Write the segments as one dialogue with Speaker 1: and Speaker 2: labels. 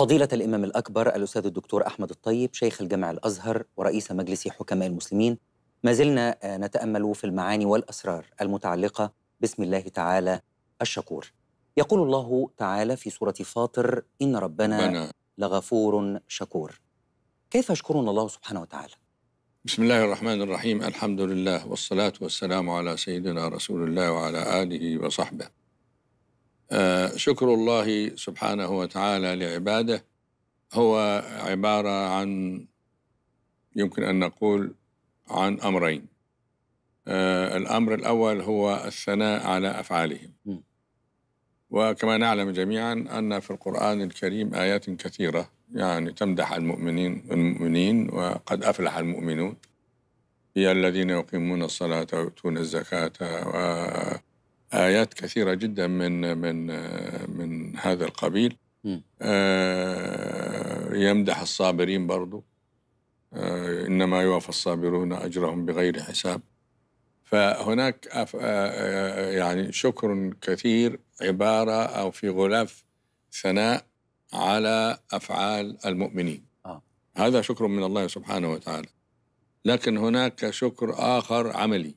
Speaker 1: فضيلة الإمام الأكبر الأستاذ الدكتور أحمد الطيب شيخ الجامع الأزهر ورئيس مجلس حكماء المسلمين ما زلنا آه، نتأمل في المعاني والأسرار المتعلقة باسم الله تعالى الشكور يقول الله تعالى في سورة فاطر إن ربنا بنا. لغفور شكور كيف يشكرنا الله سبحانه وتعالى؟ بسم الله الرحمن الرحيم الحمد لله والصلاة والسلام على سيدنا رسول الله وعلى آله وصحبه شكر الله سبحانه وتعالى لعباده هو عبارة عن يمكن أن نقول عن أمرين آه، الأمر الأول هو الثناء على أفعالهم وكما نعلم جميعا أن في القرآن الكريم آيات كثيرة يعني تمدح المؤمنين المؤمنين وقد أفلح المؤمنون هي الذين يقيمون الصلاة ويؤتون الزكاة و آيات كثيرة جدا من من من هذا القبيل آه، يمدح الصابرين برضو آه، إنما يوفى الصابرون أجرهم بغير حساب فهناك آه، يعني شكر كثير عبارة أو في غلاف ثناء على أفعال المؤمنين آه. هذا شكر من الله سبحانه وتعالى لكن هناك شكر آخر عملي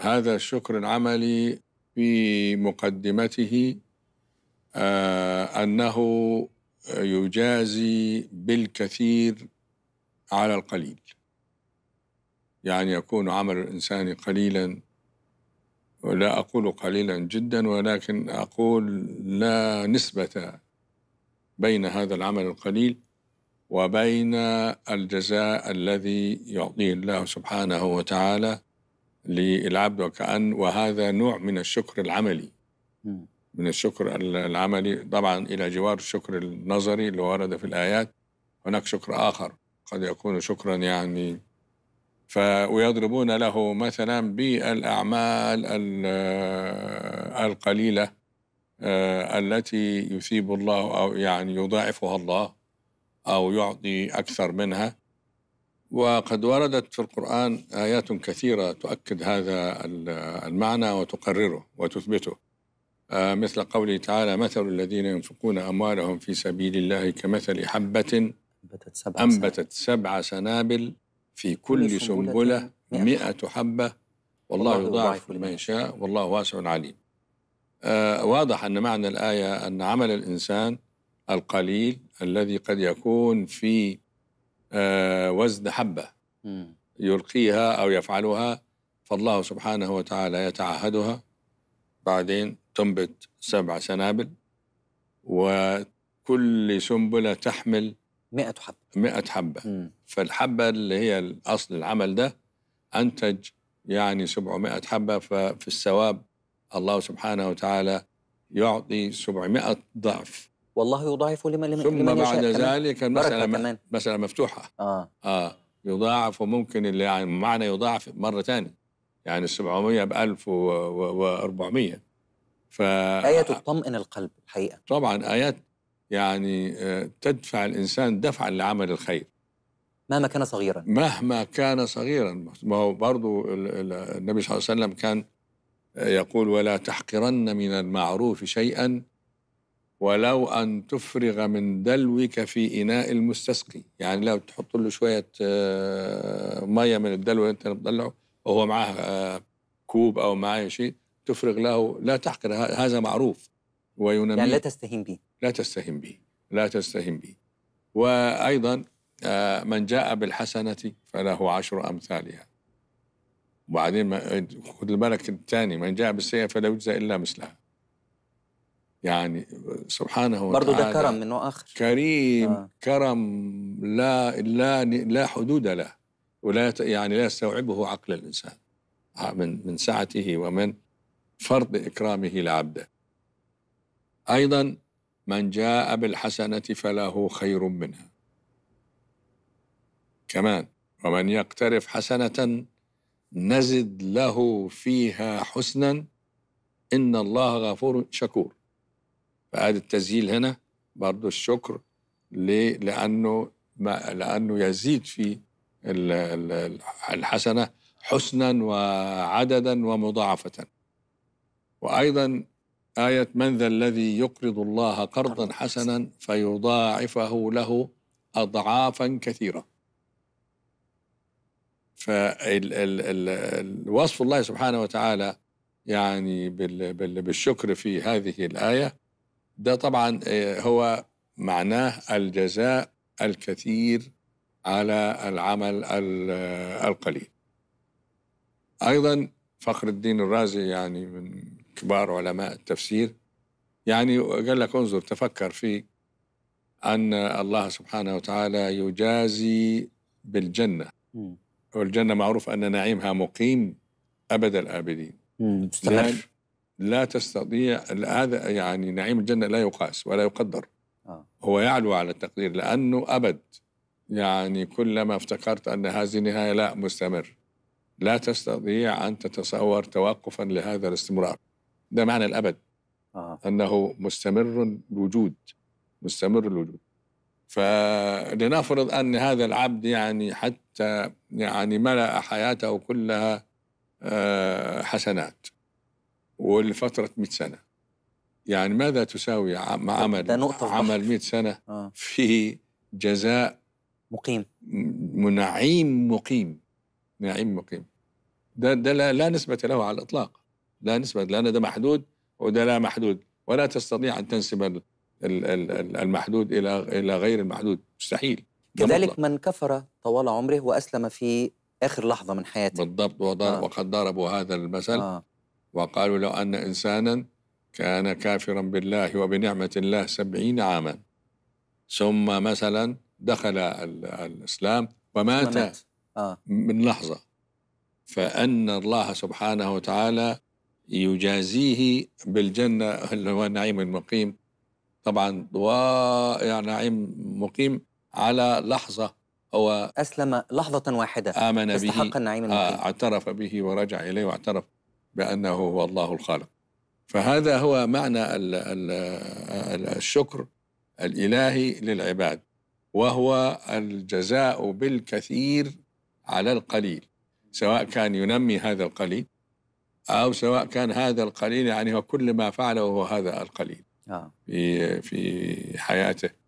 Speaker 1: هذا الشكر العملي في مقدمته آه، أنه يجازي بالكثير على القليل يعني يكون عمل الإنسان قليلا لا أقول قليلا جدا ولكن أقول لا نسبة بين هذا العمل القليل وبين الجزاء الذي يعطيه الله سبحانه وتعالى للعبد وكأن وهذا نوع من الشكر العملي من الشكر العملي طبعا إلى جوار الشكر النظري اللي ورد في الآيات هناك شكر آخر قد يكون شكرا يعني ف ويضربون له مثلا بالأعمال القليلة آه، التي يثيب الله أو يعني يضاعفها الله أو يعطي أكثر منها وقد وردت في القرآن آيات كثيرة تؤكد هذا المعنى وتقرره وتثبته آه، مثل قوله تعالى مثل الذين ينفقون أموالهم في سبيل الله كمثل حبة أنبتت سبع, أنبتت سبع سنابل في كل سنبلة مئة حبة والله يضاعف لمن يشاء والله واسع عليم آه، واضح أن معنى الآية أن عمل الإنسان القليل الذي قد يكون في آه، وزن حبة يلقيها أو يفعلها فالله سبحانه وتعالى يتعهدها بعدين تنبت سبع سنابل وكل سنبلة تحمل مئة حبة مئة حبة مم. فالحبة اللي هي الأصل العمل ده أنتج يعني 700 حبة ففي الثواب الله سبحانه وتعالى يعطي 700 ضعف والله يضاعف لمن لمن ثم بعد ذلك المسألة مسألة مفتوحة آه. آه يضاعف وممكن اللي يعني معنى يضاعف مرة ثانية يعني ال 700 ب 1400 ف آية تطمئن القلب الحقيقة طبعا آيات يعني آه، تدفع الإنسان دفعا لعمل الخير مهما كان صغيرا مهما كان صغيرا ما هو برضه النبي صلى الله عليه وسلم كان يقول ولا تحقرن من المعروف شيئا ولو أن تفرغ من دلوك في إناء المستسقي يعني لو تحط له شوية آه، مية من الدلو اللي أنت بتطلعه وهو معاه آه، كوب أو معاه شيء تفرغ له لا تحقر هذا معروف وينمي يعني لا تستهين به لا تستهين به لا تستهين به وأيضا آه، من جاء بالحسنة فله عشر أمثالها وبعدين خذ بالك الثاني من جاء بالسيئة فلا يجزى إلا مثلها يعني سبحانه وتعالى برضه ده كرم من نوع آخر كريم آه. كرم لا لا لا حدود له ولا يعني لا يستوعبه عقل الإنسان آه، من من سعته ومن فرض إكرامه لعبده أيضا من جاء بالحسنة فله خير منها كمان ومن يقترف حسنة نزد له فيها حسنا إن الله غفور شكور بعد تسجيل هنا برضو الشكر ليه؟ لأنه ما لأنه يزيد في الحسنة حسنا وعددا ومضاعفة وأيضا آية من ذا الذي يقرض الله قرضا حسنا فيضاعفه له أضعافا كثيرة فالوصف الله سبحانه وتعالى يعني بالشكر في هذه الآية ده طبعا آه، هو معناه الجزاء الكثير على العمل آه، القليل أيضا فخر الدين الرازي يعني من كبار علماء التفسير يعني قال لك انظر تفكر في أن الله سبحانه وتعالى يجازي بالجنة والجنة معروف أن نعيمها مقيم أبد الآبدين مستمر لا تستطيع هذا يعني نعيم الجنة لا يقاس ولا يقدر آه. هو يعلو على التقدير لأنه أبد يعني كلما افتكرت أن هذه النهاية لا مستمر لا تستطيع أن تتصور توقفا لهذا الاستمرار ده معنى الأبد آه. أنه مستمر الوجود مستمر الوجود فلنفرض أن هذا العبد يعني حتى يعني ملأ حياته كلها آه، حسنات ولفترة 100 سنة يعني ماذا تساوي مع عمل ده نقطة عمل 100 سنة آه. في جزاء مقيم نعيم مقيم نعيم مقيم ده ده لا, لا نسبة له على الإطلاق لا نسبة لأن ده محدود وده لا محدود ولا تستطيع أن تنسب المحدود إلى إلى غير المحدود مستحيل كذلك من كفر طوال عمره وأسلم في آخر لحظة من حياته بالضبط آه. وقد ضربوا هذا المثل آه. وقالوا لو أن إنسانا كان كافرا بالله وبنعمة الله سبعين عاما ثم مثلا دخل الإسلام ومات, آه. من لحظة فأن الله سبحانه وتعالى يجازيه بالجنة اللي هو النعيم المقيم طبعا ضوائع نعيم مقيم على لحظة هو أسلم لحظة واحدة آمن به النعيم المقيم آه، اعترف به ورجع إليه واعترف بأنه هو الله الخالق فهذا هو معنى الشكر الإلهي للعباد وهو الجزاء بالكثير على القليل سواء كان ينمي هذا القليل أو سواء كان هذا القليل يعني هو كل ما فعله هو هذا القليل آه. في في حياته